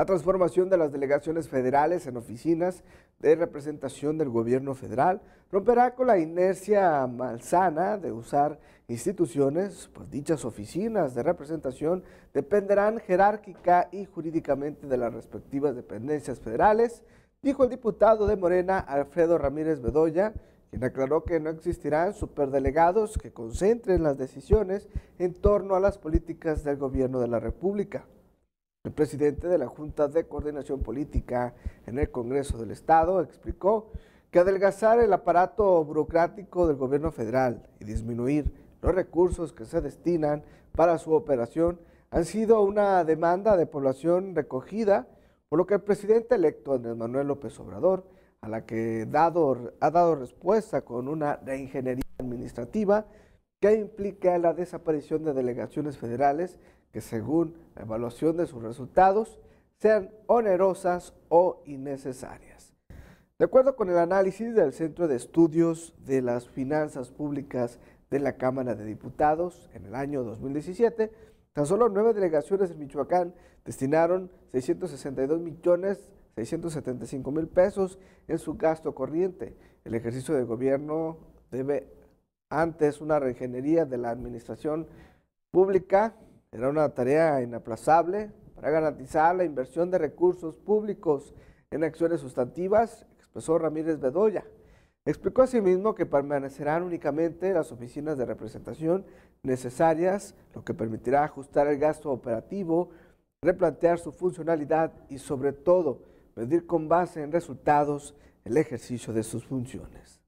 La transformación de las delegaciones federales en oficinas de representación del gobierno federal romperá con la inercia malsana de usar instituciones, pues dichas oficinas de representación dependerán jerárquica y jurídicamente de las respectivas dependencias federales, dijo el diputado de Morena Alfredo Ramírez Bedoya, quien aclaró que no existirán superdelegados que concentren las decisiones en torno a las políticas del gobierno de la República. El presidente de la Junta de Coordinación Política en el Congreso del Estado explicó que adelgazar el aparato burocrático del gobierno federal y disminuir los recursos que se destinan para su operación han sido una demanda de población recogida, por lo que el presidente electo Andrés Manuel López Obrador, a la que ha dado respuesta con una reingeniería administrativa que implica la desaparición de delegaciones federales que según la evaluación de sus resultados sean onerosas o innecesarias. De acuerdo con el análisis del Centro de Estudios de las Finanzas Públicas de la Cámara de Diputados en el año 2017, tan solo nueve delegaciones en Michoacán destinaron 662 millones 675 mil pesos en su gasto corriente. El ejercicio de gobierno debe antes una reingeniería de la administración pública era una tarea inaplazable para garantizar la inversión de recursos públicos en acciones sustantivas, expresó Ramírez Bedoya. Explicó asimismo que permanecerán únicamente las oficinas de representación necesarias, lo que permitirá ajustar el gasto operativo, replantear su funcionalidad y sobre todo medir con base en resultados el ejercicio de sus funciones.